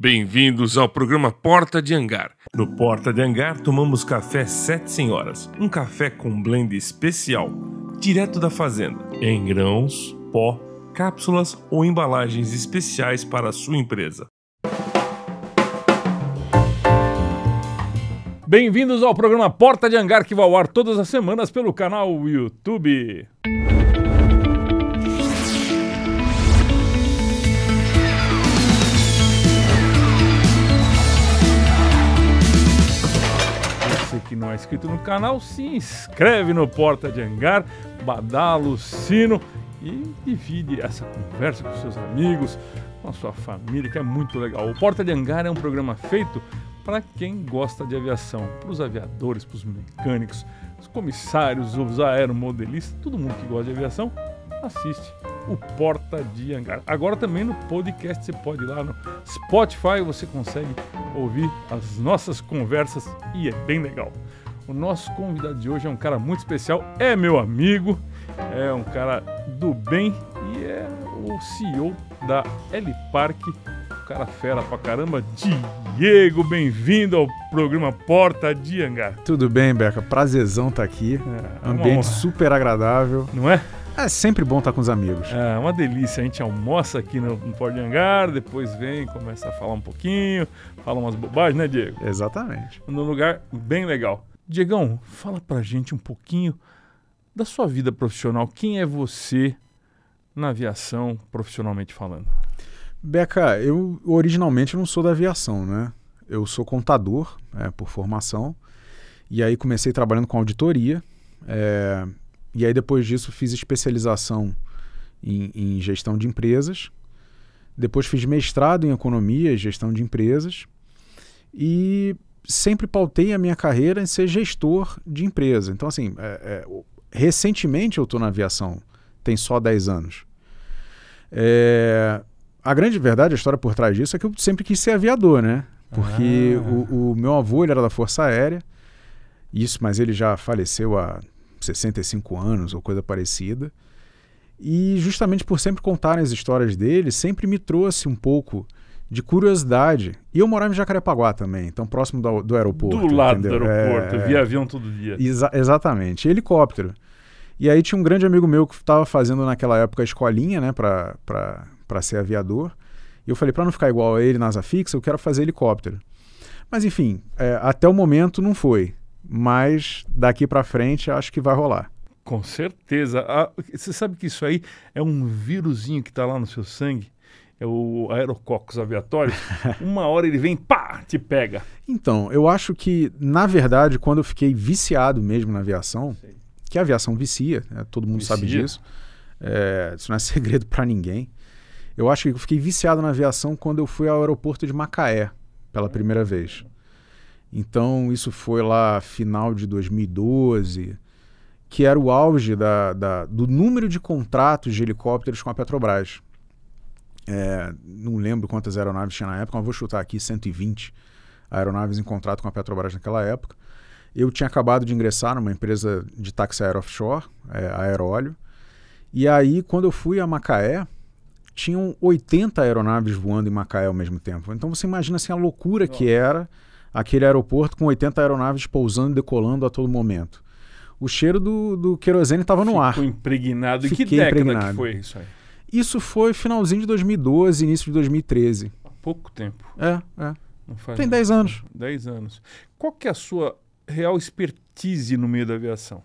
Bem-vindos ao programa Porta de Hangar. No Porta de Hangar tomamos café Sete Senhoras, um café com blend especial, direto da fazenda, em grãos, pó, cápsulas ou embalagens especiais para a sua empresa. Bem-vindos ao programa Porta de Hangar que vai ao ar todas as semanas pelo canal YouTube. que não é inscrito no canal, se inscreve no Porta de Hangar, badala o sino e divide essa conversa com seus amigos, com a sua família, que é muito legal. O Porta de Hangar é um programa feito para quem gosta de aviação, para os aviadores, para os mecânicos, os comissários, os aeromodelistas, todo mundo que gosta de aviação, assiste o Porta de Hangar. Agora também no podcast, você pode ir lá no Spotify, você consegue ouvir as nossas conversas e é bem legal. O nosso convidado de hoje é um cara muito especial, é meu amigo, é um cara do bem e é o CEO da L Park, um cara fera pra caramba, Diego, bem-vindo ao programa Porta de Hangar. Tudo bem, Beca, prazerzão tá aqui, é, é ambiente super agradável. Não é? É sempre bom estar tá com os amigos. É uma delícia. A gente almoça aqui no, Porta de Hangar, depois vem, começa a falar um pouquinho, fala umas bobagens, né, Diego? Exatamente. Num lugar bem legal. Diegão, fala pra gente um pouquinho da sua vida profissional. Quem é você na aviação, profissionalmente falando? Beca, eu originalmente não sou da aviação, né? Eu sou contador é, por formação. E aí comecei trabalhando com auditoria. É, e aí depois disso fiz especialização em, em gestão de empresas. Depois fiz mestrado em economia e gestão de empresas. E sempre pautei a minha carreira em ser gestor de empresa. Então, assim, é, é, recentemente eu estou na aviação, tem só 10 anos. É, a grande verdade, a história por trás disso, é que eu sempre quis ser aviador, né? Porque ah. o, o, meu avô ele era da Força Aérea, isso, mas ele já faleceu há 65 anos ou coisa parecida. E justamente por sempre contar as histórias dele, sempre me trouxe um pouco de curiosidade. E eu morava em Jacarepaguá também, então próximo do, do aeroporto. Do lado entendeu? do aeroporto, é, via avião todo dia. Exa exatamente, helicóptero. E aí tinha um grande amigo meu que estava fazendo naquela época a escolinha, né, para ser aviador. E eu falei, para não ficar igual a ele, NASA fixa, eu quero fazer helicóptero. Mas enfim, é, até o momento não foi. Mas daqui para frente acho que vai rolar. Com certeza. Ah, você sabe que isso aí é um vírusinho que está lá no seu sangue? É o aerococos aviatório, uma hora ele vem, pá, te pega. Então, eu acho que, na verdade, quando eu fiquei viciado mesmo na aviação, Sei. que a aviação vicia, né? todo mundo vicia. sabe disso, é, isso não é segredo para ninguém. Eu acho que eu fiquei viciado na aviação quando eu fui ao aeroporto de Macaé pela primeira vez. Então, isso foi lá final de 2012, que era o auge da, da do número de contratos de helicópteros com a Petrobras. É, não lembro quantas aeronaves tinha na época, mas vou chutar aqui 120 aeronaves em contrato com a Petrobras naquela época. Eu tinha acabado de ingressar numa empresa de táxi aero offshore, é, aeróleo. E aí, quando eu fui a Macaé, tinham 80 aeronaves voando em Macaé ao mesmo tempo. Então você imagina assim, a loucura Nossa. que era aquele aeroporto com 80 aeronaves pousando e decolando a todo momento. O cheiro do, do querosene estava no ar. Fiquei impregnado. e que década impregnado. que foi isso aí? Isso foi finalzinho de 2012, início de 2013. Há pouco tempo. É, é. Tem 10 anos. 10 anos. Qual que é a sua real expertise no meio da aviação?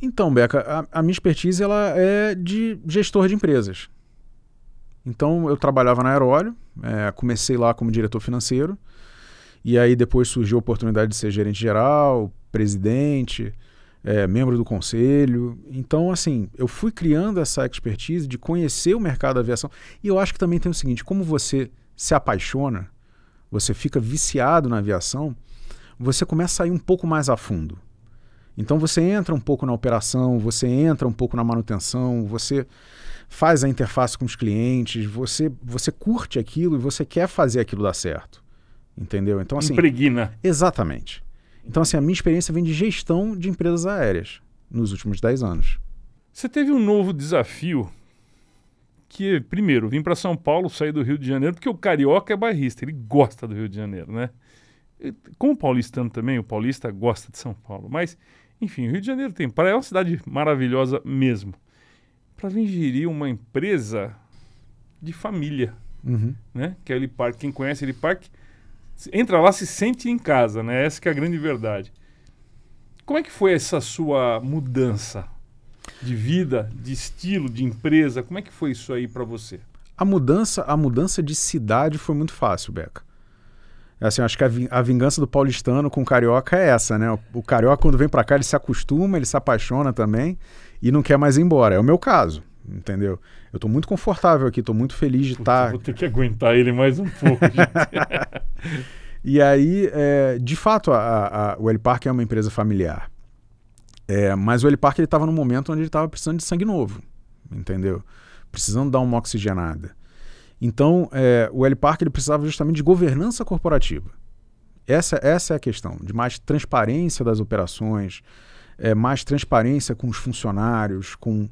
Então, Beca, a, a minha expertise ela é de gestor de empresas. Então, eu trabalhava na Aerólio, é, comecei lá como diretor financeiro, e aí depois surgiu a oportunidade de ser gerente geral, presidente, é, membro do conselho. Então, assim, eu fui criando essa expertise de conhecer o mercado da aviação. E eu acho que também tem o seguinte: como você se apaixona, você fica viciado na aviação, você começa a ir um pouco mais a fundo. Então você entra um pouco na operação, você entra um pouco na manutenção, você faz a interface com os clientes, você você curte aquilo e você quer fazer aquilo dar certo. Entendeu? Então assim, impregna. Exatamente. Então, assim, a minha experiência vem de gestão de empresas aéreas nos últimos 10 anos. Você teve um novo desafio que, primeiro, vim para São Paulo, saí do Rio de Janeiro, porque o carioca é barrista, ele gosta do Rio de Janeiro, né? Como o paulistano também, o paulista gosta de São Paulo. Mas, enfim, o Rio de Janeiro tem praia, é uma cidade maravilhosa mesmo. Para vir gerir uma empresa de família, uhum. né? Que é o Parque. Quem conhece Parque entra lá, se sente em casa, né? Essa é a grande verdade. Como é que foi essa sua mudança de vida, de estilo, de empresa? Como é que foi isso aí para você? A mudança, a mudança de cidade foi muito fácil, Beca. Assim, acho que a, vingança do paulistano com o carioca é essa, né? O, carioca, quando vem para cá, ele se acostuma, ele se apaixona também e não quer mais ir embora. É o meu caso entendeu? Eu estou muito confortável aqui, estou muito feliz de estar. Tá... Vou ter que aguentar ele mais um pouco. e aí, é, de fato, a, a, o L Park é uma empresa familiar. É, mas o L Park estava no momento onde ele estava precisando de sangue novo, entendeu? Precisando dar uma oxigenada. Então, é, o L Park ele precisava justamente de governança corporativa. Essa, essa é a questão, de mais transparência das operações, é, mais transparência com os funcionários, com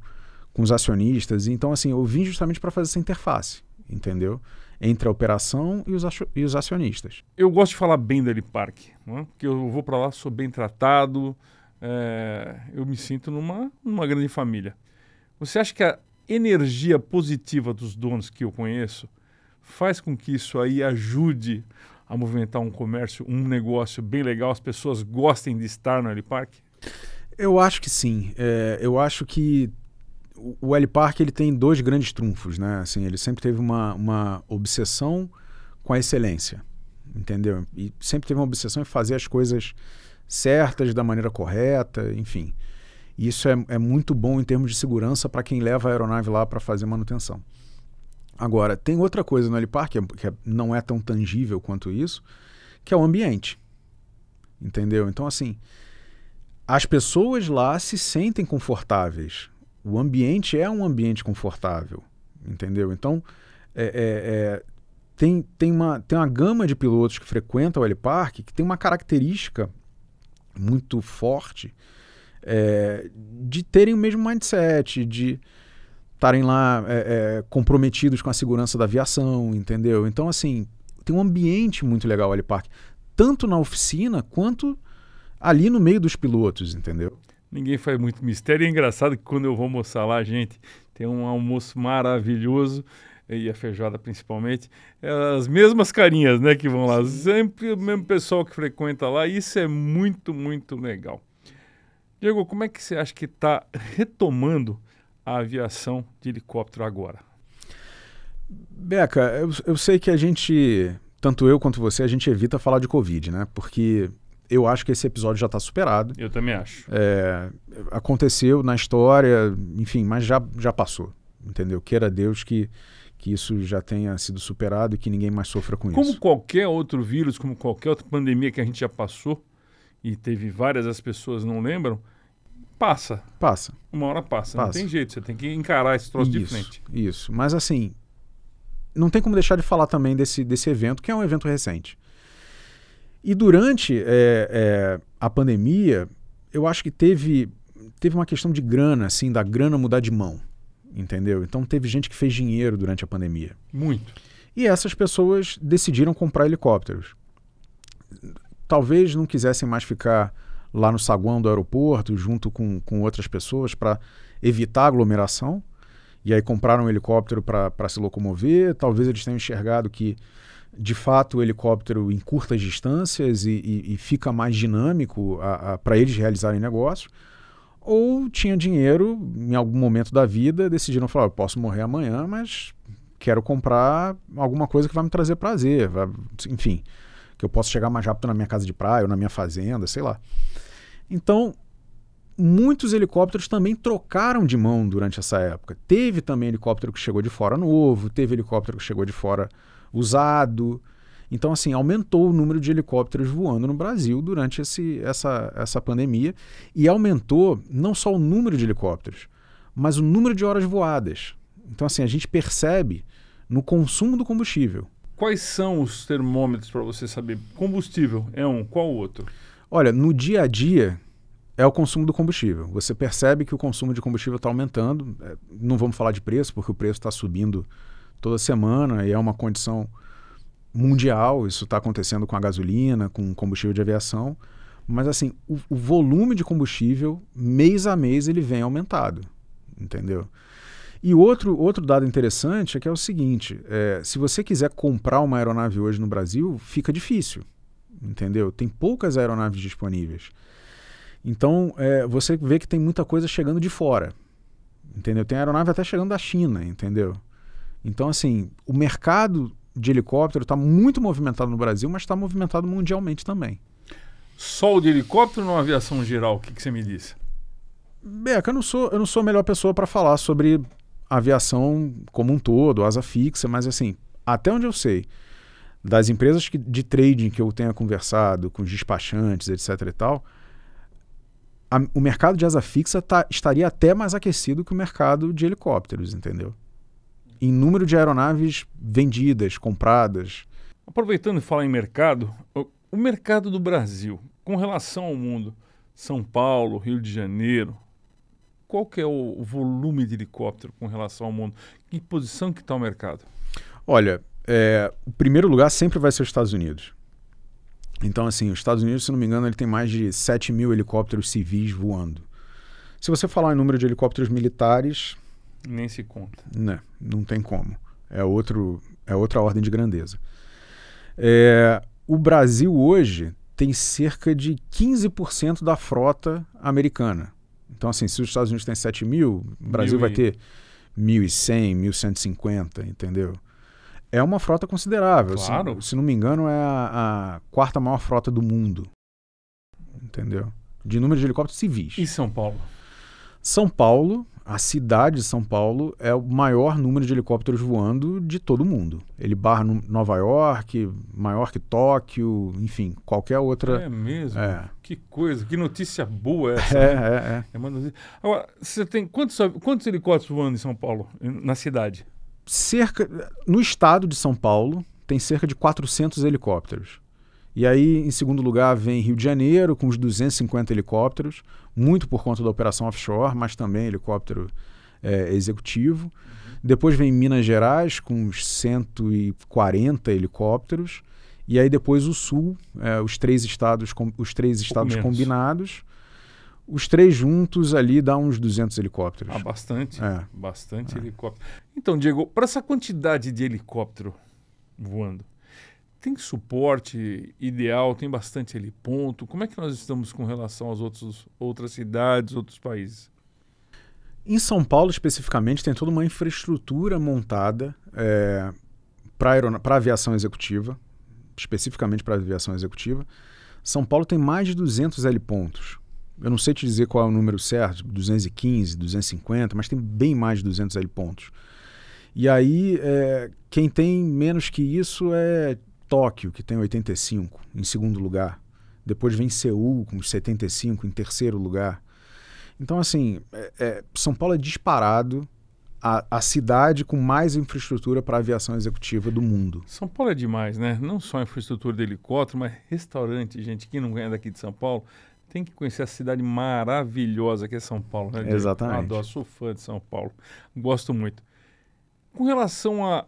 com os acionistas. Então, assim, eu vim justamente para fazer essa interface, entendeu? Entre a operação e os, e os acionistas. Eu gosto de falar bem da Park, é? porque eu vou para lá, sou bem tratado, é, eu me sinto numa, numa grande família. Você acha que a energia positiva dos donos que eu conheço faz com que isso aí ajude a movimentar um comércio, um negócio bem legal, as pessoas gostem de estar no Park? Eu acho que sim. É, eu acho que o L Park ele tem dois grandes trunfos, né? Assim, ele sempre teve uma, uma obsessão com a excelência, entendeu? E sempre teve uma obsessão em fazer as coisas certas da maneira correta, enfim. E isso é, é muito bom em termos de segurança para quem leva a aeronave lá para fazer manutenção. Agora, tem outra coisa no L Park que, é, que é, não é tão tangível quanto isso, que é o ambiente, entendeu? Então, assim, as pessoas lá se sentem confortáveis o ambiente é um ambiente confortável, entendeu? Então, é, é, é, tem, tem, uma, tem uma gama de pilotos que frequentam o L-Park que tem uma característica muito forte é, de terem o mesmo mindset, de estarem lá é, comprometidos com a segurança da aviação, entendeu? Então, assim, tem um ambiente muito legal o L-Park, tanto na oficina quanto ali no meio dos pilotos, entendeu? Ninguém faz muito mistério. E é engraçado que quando eu vou almoçar lá, gente, tem um almoço maravilhoso e a feijoada principalmente, é as mesmas carinhas, né, que vão lá, sempre o mesmo pessoal que frequenta lá, isso é muito, muito legal. Diego, como é que você acha que está retomando a aviação de helicóptero agora? Beca, eu, eu sei que a gente, tanto eu quanto você, a gente evita falar de Covid, né, porque eu acho que esse episódio já está superado. Eu também acho. É, aconteceu na história, enfim, mas já, já passou. Entendeu? Queira Deus que, que isso já tenha sido superado e que ninguém mais sofra com como isso. Como qualquer outro vírus, como qualquer outra pandemia que a gente já passou, e teve várias, as pessoas não lembram, passa. Passa. Uma hora passa. passa. Não tem jeito, você tem que encarar esse troço isso, de frente. Isso. Mas assim, não tem como deixar de falar também desse, desse evento, que é um evento recente. E durante é, é, a pandemia, eu acho que teve, teve uma questão de grana, assim, da grana mudar de mão, entendeu? Então teve gente que fez dinheiro durante a pandemia. Muito. E essas pessoas decidiram comprar helicópteros. Talvez não quisessem mais ficar lá no saguão do aeroporto, junto com, com outras pessoas, para evitar aglomeração. E aí compraram um helicóptero para se locomover. Talvez eles tenham enxergado que de fato o helicóptero em curtas distâncias e, e, e fica mais dinâmico para eles realizarem negócios, ou tinha dinheiro em algum momento da vida, decidiram falar, eu posso morrer amanhã, mas quero comprar alguma coisa que vai me trazer prazer, vai, enfim, que eu possa chegar mais rápido na minha casa de praia ou na minha fazenda, sei lá. Então, muitos helicópteros também trocaram de mão durante essa época. Teve também helicóptero que chegou de fora novo, teve helicóptero que chegou de fora usado. Então, assim, aumentou o número de helicópteros voando no Brasil durante esse, essa, essa pandemia e aumentou não só o número de helicópteros, mas o número de horas voadas. Então, assim, a gente percebe no consumo do combustível. Quais são os termômetros para você saber? Combustível é um, qual o outro? Olha, no dia a dia é o consumo do combustível. Você percebe que o consumo de combustível está aumentando. É, não vamos falar de preço, porque o preço está subindo toda semana e é uma condição mundial. Isso está acontecendo com a gasolina, com combustível de aviação. Mas assim, o, o, volume de combustível, mês a mês, ele vem aumentado. Entendeu? E outro, outro dado interessante é que é o seguinte: é, se você quiser comprar uma aeronave hoje no Brasil, fica difícil. Entendeu? Tem poucas aeronaves disponíveis. Então, é, você vê que tem muita coisa chegando de fora. Entendeu? Tem aeronave até chegando da China, entendeu? Então, assim, o mercado de helicóptero está muito movimentado no Brasil, mas está movimentado mundialmente também. Só o de helicóptero ou aviação geral? O que, que você me disse? Beca, eu não sou, eu não sou a melhor pessoa para falar sobre aviação como um todo, asa fixa, mas assim, até onde eu sei, das empresas que, de trading que eu tenha conversado, com os despachantes, etc e tal, a, o mercado de asa fixa tá, estaria até mais aquecido que o mercado de helicópteros, entendeu? em número de aeronaves vendidas, compradas. Aproveitando e falar em mercado, o mercado do Brasil com relação ao mundo, São Paulo, Rio de Janeiro, qual que é o volume de helicóptero com relação ao mundo? Em que posição que está o mercado? Olha, é, o primeiro lugar sempre vai ser os Estados Unidos. Então, assim, os Estados Unidos, se não me engano, ele tem mais de 7 mil helicópteros civis voando. Se você falar em número de helicópteros militares, nem se conta. Não, né, não tem como. É, outro, é outra ordem de grandeza. É, o Brasil hoje tem cerca de 15% da frota americana. Então, assim, se os Estados Unidos têm 7 mil, o Brasil mil vai e... ter 1.100, 1.150, entendeu? É uma frota considerável. Assim, claro. Se, se não me engano, é a, a, quarta maior frota do mundo. Entendeu? De número de helicópteros civis. E São Paulo? São Paulo a cidade de São Paulo é o maior número de helicópteros voando de todo o mundo. Ele barra Nova York, maior que Tóquio, enfim, qualquer outra. É mesmo? É. Que coisa, que notícia boa essa. É, né? é, é. é uma notícia... Agora, você tem quantos, quantos helicópteros voando em São Paulo, na cidade? Cerca. No estado de São Paulo, tem cerca de 400 helicópteros. E aí, em segundo lugar, vem Rio de Janeiro, com os 250 helicópteros, muito por conta da operação offshore, mas também helicóptero é, executivo. Depois vem Minas Gerais, com uns 140 helicópteros. E aí depois o Sul, é, os três estados, com, os três estados combinados. Os três juntos ali dá uns 200 helicópteros. Ah, bastante. É. Bastante é. helicóptero. Então, Diego, para essa quantidade de helicóptero voando, tem suporte ideal? Tem bastante ali ponto? Como é que nós estamos com relação às outros, outras cidades, outros países? Em São Paulo, especificamente, tem toda uma infraestrutura montada é, eh, para aviação executiva, especificamente para aviação executiva. São Paulo tem mais de 200 L pontos. Eu não sei te dizer qual é o número certo, 215, 250, mas tem bem mais de 200 L pontos. E aí, é, quem tem menos que isso é Tóquio, que tem 85, em segundo lugar. Depois vem Seul, com 75, em terceiro lugar. Então, assim, é, é, São Paulo é disparado a, a cidade com mais infraestrutura para aviação executiva do mundo. São Paulo é demais, né? Não só a infraestrutura de helicóptero, mas restaurante, gente. Quem não ganha é daqui de São Paulo tem que conhecer a cidade maravilhosa que é São Paulo. Né? Exatamente. Eu adoro, sou fã de São Paulo. Gosto muito. Com relação a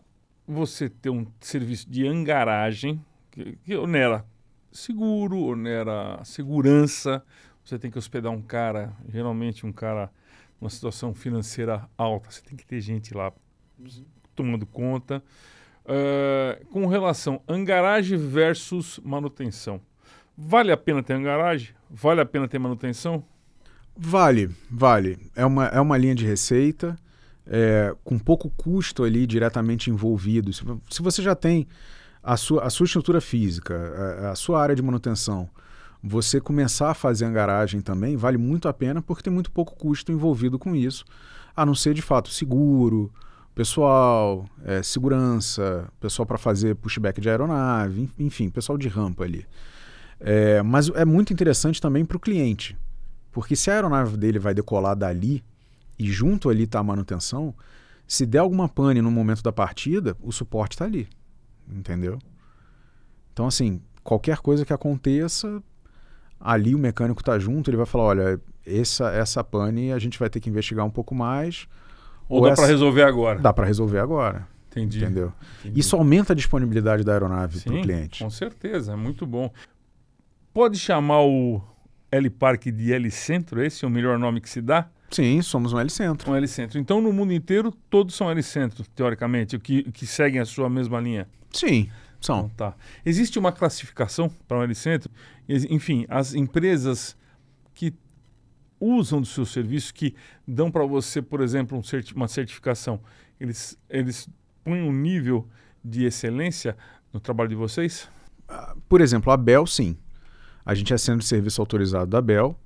você ter um serviço de angaragem, que, que onera seguro, onera segurança, você tem que hospedar um cara, geralmente um cara numa situação financeira alta, você tem que ter gente lá uhum. tomando conta. Uh, com relação angaragem versus manutenção, vale a pena ter angaragem? Vale a pena ter manutenção? Vale, vale. É uma, é uma linha de receita é, com pouco custo ali diretamente envolvido. Se, se você já tem a sua, a sua estrutura física, a, a, sua área de manutenção, você começar a fazer a garagem também vale muito a pena porque tem muito pouco custo envolvido com isso, a não ser de fato seguro, pessoal, é, segurança, pessoal para fazer pushback de aeronave, enfim, pessoal de rampa ali. É, mas é muito interessante também para o cliente, porque se a aeronave dele vai decolar dali, e junto ali está a manutenção, se der alguma pane no momento da partida, o suporte está ali. Entendeu? Então, assim, qualquer coisa que aconteça, ali o mecânico está junto, ele vai falar: olha, essa, essa pane a gente vai ter que investigar um pouco mais. Ou, ou dá para resolver agora? Dá para resolver agora. Entendi. Entendeu? Entendi. Isso aumenta a disponibilidade da aeronave para o cliente. Com certeza, é muito bom. Pode chamar o L Parque de L Centro, esse é o melhor nome que se dá? Sim, somos um L-centro. Um L-centro. Então, no mundo inteiro, todos são L-centro, teoricamente, que, que seguem a sua mesma linha? Sim, são. Então, tá. Existe uma classificação para um L-centro? Enfim, as empresas que usam dos seus serviços que dão para você, por exemplo, um certi uma certificação, eles, eles põem um nível de excelência no trabalho de vocês? Ah, por exemplo, a Bell, sim. A gente é centro de serviço autorizado da Bel.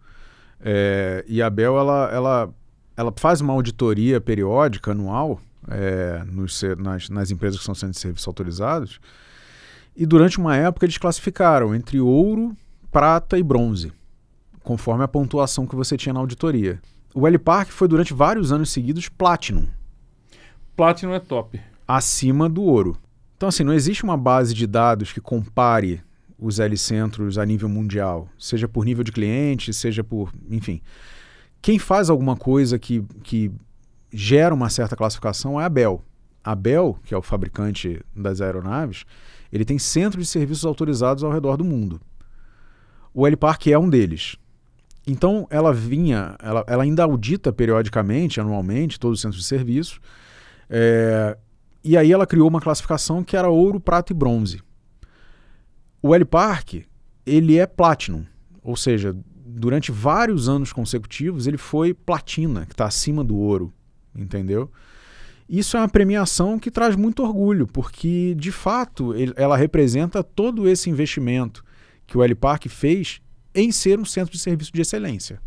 É, e a Bel ela, ela, ela faz uma auditoria periódica, anual, é, nos, nas, nas empresas que são centros de serviço autorizados. E durante uma época eles classificaram entre ouro, prata e bronze, conforme a pontuação que você tinha na auditoria. O L Park foi durante vários anos seguidos Platinum. Platinum é top. Acima do ouro. Então, assim, não existe uma base de dados que compare os L-centros a nível mundial, seja por nível de cliente, seja por. Enfim. Quem faz alguma coisa que, que gera uma certa classificação é a Bell. A Bell, que é o fabricante das aeronaves, ele tem centros de serviços autorizados ao redor do mundo. O L-Park é um deles. Então, ela vinha, ela, ela, ainda audita periodicamente, anualmente, todos os centros de serviços. É, eh, e aí ela criou uma classificação que era ouro, prata e bronze. O L Park, ele é platinum, ou seja, durante vários anos consecutivos ele foi platina, que está acima do ouro, entendeu? Isso é uma premiação que traz muito orgulho, porque de fato ele, ela representa todo esse investimento que o L Park fez em ser um centro de serviço de excelência.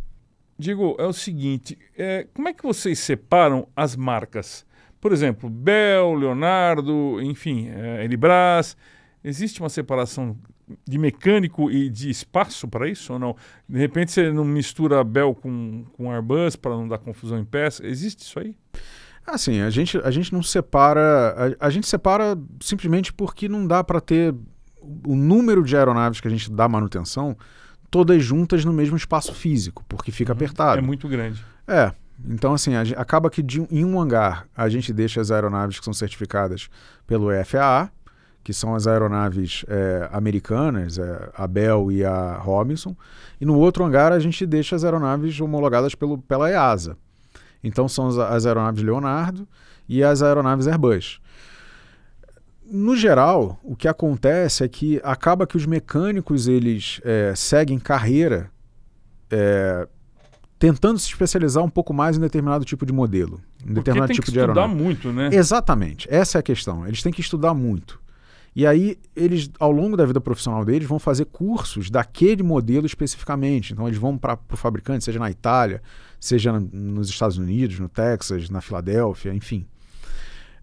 Digo, é o seguinte, é, como é que vocês separam as marcas? Por exemplo, Bell, Leonardo, enfim, é, Elibras, Existe uma separação de mecânico e de espaço para isso ou não? De repente você não mistura Bell com, com Airbus para não dar confusão em peça? Existe isso aí? Assim, a gente, a gente não separa. A, a gente separa simplesmente porque não dá para ter o número de aeronaves que a gente dá manutenção todas juntas no mesmo espaço físico, porque fica uhum. apertado. É muito grande. É. Então, assim, a, acaba que de, em um hangar a gente deixa as aeronaves que são certificadas pelo FAA que são as aeronaves é, americanas, é, a Bell e a Robinson, e no outro hangar a gente deixa as aeronaves homologadas pelo, pela EASA. Então são as, as aeronaves Leonardo e as aeronaves Airbus. No geral, o que acontece é que acaba que os mecânicos eles é, seguem carreira é, tentando se especializar um pouco mais em determinado tipo de modelo, em determinado tem tipo que de aeronave. Estudar muito, né? Exatamente. Essa é a questão. Eles têm que estudar muito. E aí, eles, ao longo da vida profissional deles, vão fazer cursos daquele modelo especificamente. Então, eles vão para o fabricante, seja na Itália, seja nos Estados Unidos, no Texas, na Filadélfia, enfim.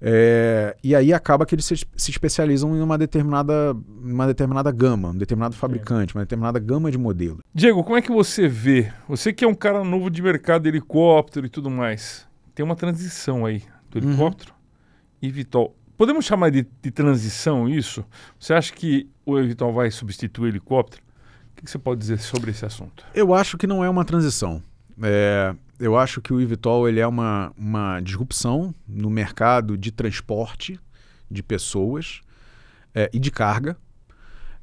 É, e aí acaba que eles se, se, especializam em uma determinada, uma determinada gama, um determinado fabricante, uma determinada gama de modelo. Diego, como é que você vê? Você que é um cara novo de mercado, helicóptero e tudo mais, tem uma transição aí do uhum. helicóptero uhum. e Vitol Podemos chamar de, de transição isso? Você acha que o Evitol vai substituir o helicóptero? O que, que você pode dizer sobre esse assunto? Eu acho que não é uma transição. É, eu acho que o Evitol ele é uma, uma disrupção no mercado de transporte de pessoas é, e de carga.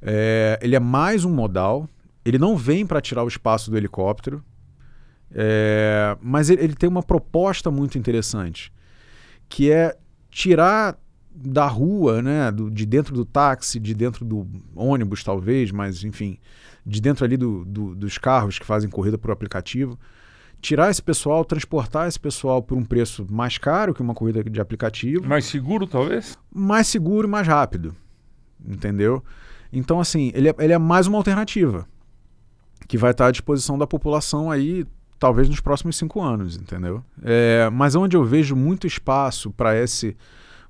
É, ele é mais um modal. Ele não vem para tirar o espaço do helicóptero, é, mas ele, ele tem uma proposta muito interessante, que é tirar da rua, né, do, de dentro do táxi, de dentro do ônibus talvez, mas enfim, de dentro ali do, do, dos carros que fazem corrida por aplicativo, tirar esse pessoal, transportar esse pessoal por um preço mais caro que uma corrida de aplicativo. Mais seguro talvez? Mais seguro e mais rápido, entendeu? Então assim, ele é, ele é mais uma alternativa que vai estar à disposição da população aí talvez nos próximos cinco anos, entendeu? É, mas é onde eu vejo muito espaço para esse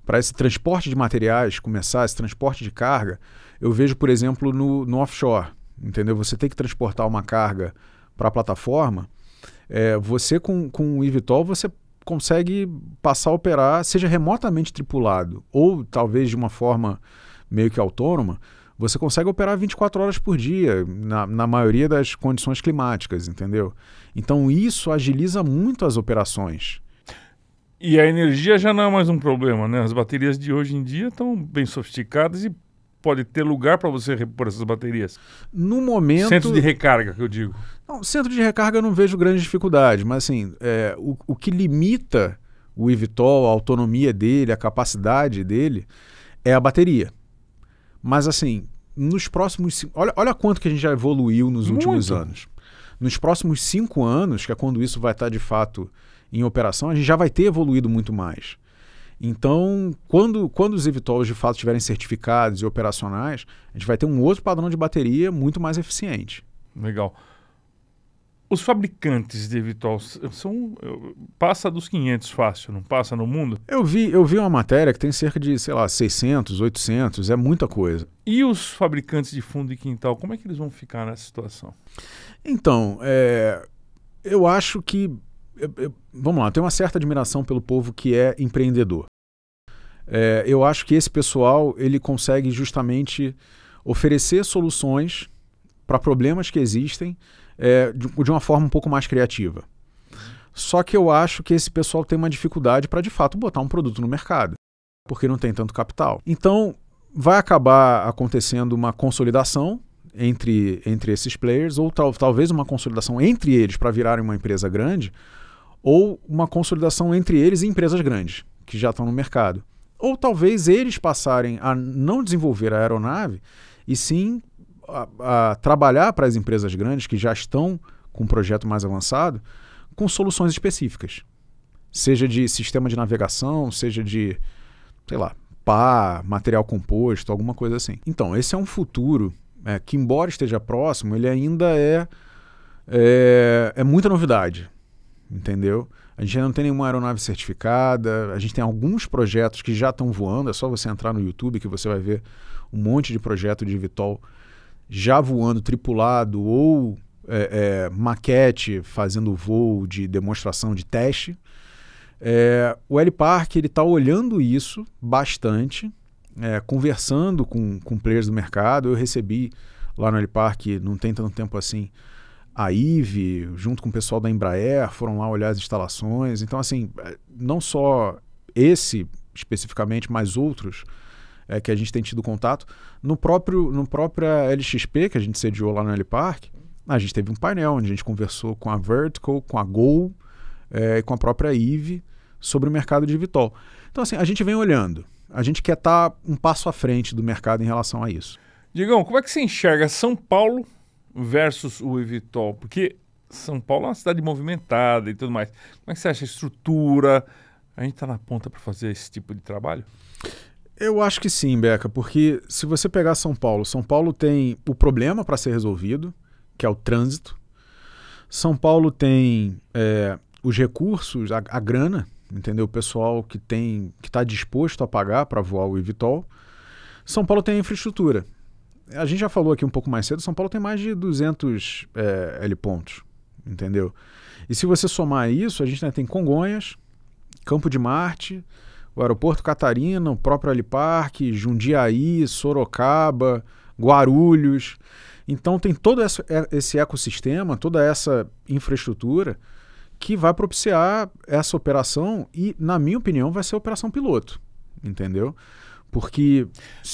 para esse transporte de materiais começar, esse transporte de carga, eu vejo, por exemplo, no, no offshore. Entendeu? Você tem que transportar uma carga para a plataforma. É, você com, com o Ivitol, você consegue passar a operar, seja remotamente tripulado ou talvez de uma forma meio que autônoma, você consegue operar 24 horas por dia, na, na maioria das condições climáticas, entendeu? Então isso agiliza muito as operações. E a energia já não é mais um problema, né? As baterias de hoje em dia estão bem sofisticadas e pode ter lugar para você repor essas baterias. No momento. Centro de recarga, que eu digo. Não, centro de recarga eu não vejo grande dificuldade, mas assim, é, o, o que limita o eVTOL, a autonomia dele, a capacidade dele, é a bateria. Mas assim, nos próximos. Olha, olha quanto que a gente já evoluiu nos Muito. últimos anos. Nos próximos cinco anos, que é quando isso vai estar tá de fato em operação, a gente já vai ter evoluído muito mais. Então, quando, quando os eVTOLs de fato estiverem certificados e operacionais, a gente vai ter um outro padrão de bateria muito mais eficiente. Legal. Os fabricantes de eVTOLs são passa dos 500 fácil, não passa no mundo? Eu vi, eu vi uma matéria que tem cerca de, sei lá, 600, 800, é muita coisa. E os fabricantes de fundo e quintal, como é que eles vão ficar nessa situação? Então, é, eu acho que eu, vamos lá, eu tenho uma certa admiração pelo povo que é empreendedor. É, eu acho que esse pessoal ele consegue justamente oferecer soluções para problemas que existem é, de, de, uma forma um pouco mais criativa. Só que eu acho que esse pessoal tem uma dificuldade para de fato botar um produto no mercado, porque não tem tanto capital. Então vai acabar acontecendo uma consolidação entre, entre esses players, ou tal, talvez uma consolidação entre eles para virarem uma empresa grande, ou uma consolidação entre eles e empresas grandes que já estão no mercado. Ou talvez eles passarem a não desenvolver a aeronave e sim a, a trabalhar para as empresas grandes que já estão com um projeto mais avançado com soluções específicas. Seja de sistema de navegação, seja de, sei lá, pá, material composto, alguma coisa assim. Então, esse é um futuro é, que, embora esteja próximo, ele ainda é, é, é muita novidade entendeu? A gente não tem nenhuma aeronave certificada, a gente tem alguns projetos que já estão voando, é só você entrar no YouTube que você vai ver um monte de projeto de Vitol já voando tripulado ou é, é, maquete fazendo voo de demonstração de teste. É, o L Park ele está olhando isso bastante, é, conversando com, com players do mercado. Eu recebi lá no L Park, não tem tanto tempo assim, a IVE, junto com o pessoal da Embraer, foram lá olhar as instalações. Então, assim, é, não só esse especificamente, mas outros é, que a gente tem tido contato. No próprio no própria LXP, que a gente sediou lá no L Park, a gente teve um painel onde a gente conversou com a Vertical, com a Gol, é, com a própria IVE sobre o mercado de Vitol. Então, assim, a gente vem olhando. A gente quer estar tá um passo à frente do mercado em relação a isso. Digão, como é que você enxerga São Paulo versus o Evitol Porque São Paulo é uma cidade movimentada e tudo mais. Como é que você acha a estrutura? A gente está na ponta para fazer esse tipo de trabalho? Eu acho que sim, Beca, porque se você pegar São Paulo, São Paulo tem o problema para ser resolvido, que é o trânsito. São Paulo tem é, os recursos, a, a, grana, entendeu? O pessoal que tem, que está disposto a pagar para voar o Evitol. São Paulo tem a infraestrutura a gente já falou aqui um pouco mais cedo, São Paulo tem mais de 200 é, L pontos, entendeu? E se você somar isso, a gente né, tem Congonhas, Campo de Marte, o Aeroporto Catarina, o próprio Aliparque, Jundiaí, Sorocaba, Guarulhos. Então tem todo é, esse ecossistema, toda essa infraestrutura que vai propiciar essa operação e, na minha opinião, vai ser a operação piloto, entendeu? Porque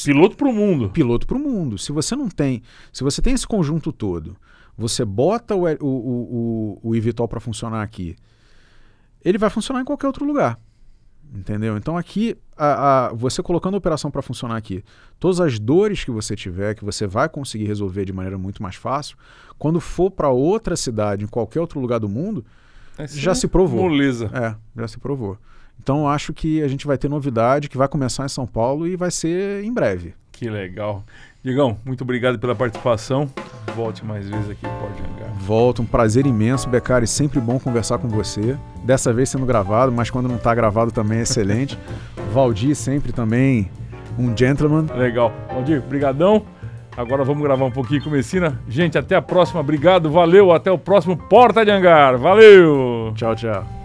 piloto para o mundo. Piloto para o mundo. Se você não tem, se você tem esse conjunto todo, você bota o, o, o, o eVTOL para funcionar aqui, ele vai funcionar em qualquer outro lugar. Entendeu? Então aqui, a, a, você colocando a operação para funcionar aqui, todas as dores que você tiver, que você vai conseguir resolver de maneira muito mais fácil, quando for para outra cidade, em qualquer outro lugar do mundo, já se provou. Moleza. É, já se provou. Então acho que a gente vai ter novidade que vai começar em São Paulo e vai ser em breve. Que legal. Digão, muito obrigado pela participação. Volte mais vezes aqui, pode hangar. Volto, um prazer imenso, Becari. Sempre bom conversar com você. Dessa vez sendo gravado, mas quando não está gravado também é excelente. Valdir, sempre também um gentleman. Legal. Valdir, brigadão. Agora vamos gravar um pouquinho com Messina. Gente, até a próxima. Obrigado, valeu. Até o próximo Porta de Hangar. Valeu. Tchau, tchau.